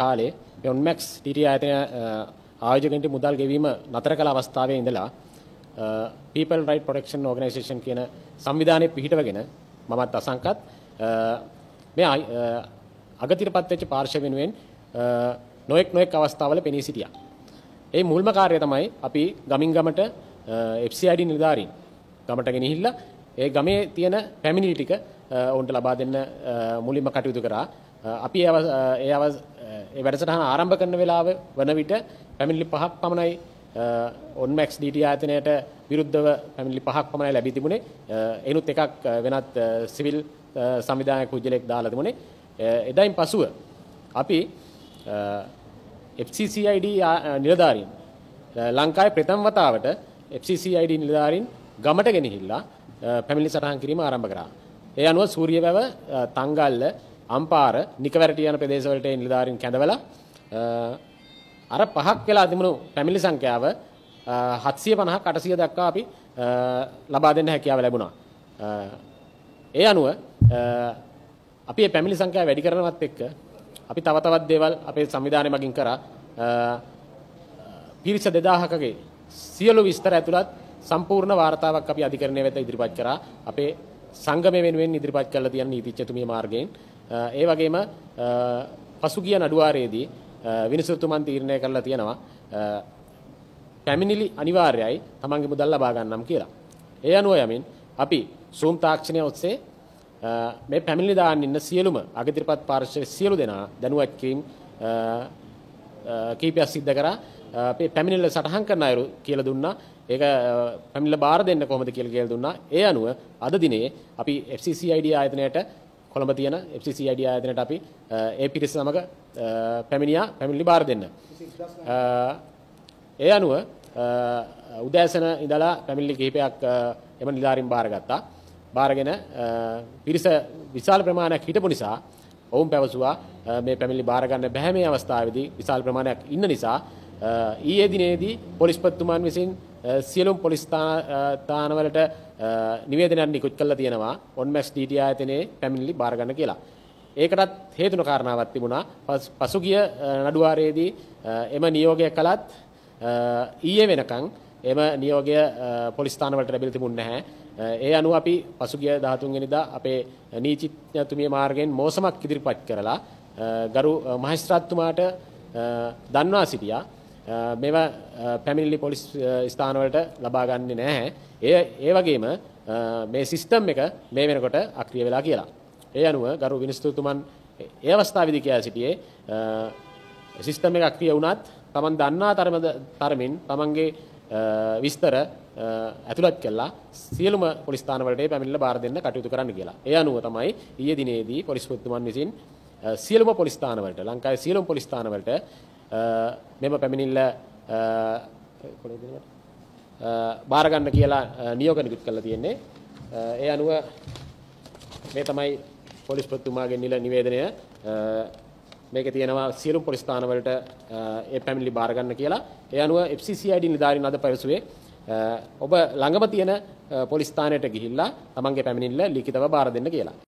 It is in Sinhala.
කාලේ යොන්මැක්ස් ටීටී ආයතනය ආයෝජකන්ට මුදල් ගෙවීම නතර කළ අවස්ථාවේ ඉඳලා පීපල් රයිට් ප්‍රොටෙක්ෂන් ඕගනයිසේෂන් කියන සංවිධානය පිහිටවගෙන මමත් අසංකත් මේ අගතිරපත් වෙච්ච පාර්ශ්ව වෙනුවෙන් නොඑක් නොඑක් අවස්ථාවල පෙනී සිටියා. ඒ මුල්ම කාර්යය තමයි අපි ගමින් ගමට FCID නිලධාරීන් ගමට ගෙනහිල්ලා ඒ ගමේ තියෙන පැමිණිලි ටික ඔවුන්ට ලබා දෙන්න මුලින්ම කටයුතු කරා. අපි ඒ අවස් ඒ වැඩසටහන ආරම්භ කරන වෙලාව වන විට පැමිණිලි පහක් පමණයි ඔන්මැක්ස් ඩීට ආයතනයට විරුද්ධව පැමිණිලි පහක් පමණයි ලැබී තිබුණේ. එනුත් එකක් වෙනත් සිවිල් සංවිධානයක උජලෙක් දාලා තිබුණේ. එදයින් පසුව අපි FCCID නිලධාරීන් ලංකාවේ ප්‍රථම වතාවට FCCID නිලධාරීන් ගමට ගෙනහිල්ලා පැමිණිලි සටහන් කිරීම ආරම්භ කරා. ඒ අනුව සූරියවැව තංගල්ල අම්පාර නිකවැරටි යන ප්‍රදේශවලට නිලධාරීන් කැඳවලා අර පහක් වෙලා තිබුණු පැමිණි සංඛ්‍යාව 750 800 දක්වා අපි ලබා දෙන්න හැකියාව ලැබුණා. ඒ අනුව අපි මේ පැමිණි සංඛ්‍යාව වැඩි කරනවත් එක්ක අපි තව තවත් දේවල් අපේ සංවිධානය මගින් කරා පිරිස 2000කගේ සියලු විස්තර ඇතුළත් සම්පූර්ණ වාර්තාවක් අපි අධිකරණය වෙත ඉදිරිපත් කරා අපේ සංගමය වෙනුවෙන් ඉදිරිපත් කළා තියෙන නීතිච්ඡතුමිය මාර්ගයෙන් ඒ වගේම පසුගිය නඩුවාරයේදී විනිසුරුතුමන් තීරණය කරලා තියෙනවා පැමිණිලි අනිවාර්යයි තමන්ගේ මුදල් ලබා ගන්නම් කියලා. ඒ අනුව යමින් අපි සූම් තාක්ෂණය ඔස්සේ මේ පැමිණිලි දාන්න ඉන්න සියලුම අගතිරිපත් පාර්ශ්වයේ සියලු දෙනා දැනුවත් කිරීම කීපයක් සිද්ධ කරා අපේ පැමිණිල්ල සටහන් කරන අයරු කියලා දුන්නා. ඒක පැමිණිලා බාර දෙන්න කොහොමද කියලා කියලා දුන්නා. ඒ අනුව අද දිනේ අපි FCCID ආයතනයට කොළඹ තියෙන FCCID ආයතනයට අපි ඒ පිරිස සමග පැමිණියා පැමිණිලි බාර දෙන්න. ඒ අනුව උදෑසන ඉඳලා පැමිණිලි කිහිපයක් එම නිලධාරීන් බාරගත්තා. බාරගෙන පිරිස විශාල ප්‍රමාණයක් හිටපු නිසා ඔවුන් පැවසුවා මේ පැමිණිලි බාර ගන්න බැහැ මේ අවස්ථාවේදී විශාල ප්‍රමාණයක් ඉන්න නිසා ඊයේ දිනේදී පොලිස්පතිතුමන් විසින් Eh, සියලුම් පොලිස් ස්ථානවලට eh, eh, නිවේදනයක් නිකුත් කළා තියෙනවා ඔන්මැක්ස් ඩීටී ආයතනයේ පැමිණිලි බාර ගන්න කියලා. ඒකටත් හේතුන කාරණාවක් තිබුණා. පසුගිය නඩුවාරයේදී එම නියෝගය කළත් ඊයේ වෙනකන් එම නියෝගය පොලිස් ස්ථානවලට ලැබිලා තිබුණේ නැහැ. ඒ අනුව අපි පසුගිය 13 වෙනිදා අපේ නීතිඥතුමිය මාර්ගයෙන් මෝසමක් ඉදිරිපත් කරලා ගරු මහේස්ත්‍රාත්තුමාට දන්වා සිටියා මේවා පැමිණිලි පොලිස් ස්ථානවලට ලබා ගන්නේ නැහැ. ඒ ඒ වගේම මේ සිස්ටම් එක මේ වෙනකොට අක්‍රිය වෙලා කියලා. ඒ අනුව ගරු විනිශ්චයතුමන් ඒ අවස්ථාවේදී කියා සිටියේ සිස්ටම් එක අක්‍රිය වුණත් Taman දන්නා තරමද තරමින් Tamanගේ විස්තර ඇතුළත් කළා සියලුම පොලිස් ස්ථානවලට පැමිණිලා බාර දෙන්න කටයුතු කරන්න කියලා. ඒ අනුව තමයි ඊයේ දිනේදී පොලිස්පතිතුමන් විසින් සියලුම පොලිස් ස්ථානවලට ලංකාවේ සියලුම පොලිස් ස්ථානවලට මෙම පැමිණිල්ල බාරගන්න කියලා නියෝග නිකුත් කරලා තියෙන්නේ. ඒ අනුව මේ තමයි පොලිස් ප්‍රතිතුමාගෙන් නිල නිවේදනය මේක තියෙනවා සියලු පොලිස් ස්ථානවලට ඒ පැමිණිලි බාර ගන්න කියලා. ඒ අනුව FCCID නිලධාරීන් අද පැවසුවේ ඔබ ළඟම තියෙන පොලිස් ස්ථානයට ගිහිල්ලා තමන්ගේ පැමිණිල්ල ලිඛිතව බාර දෙන්න කියලා.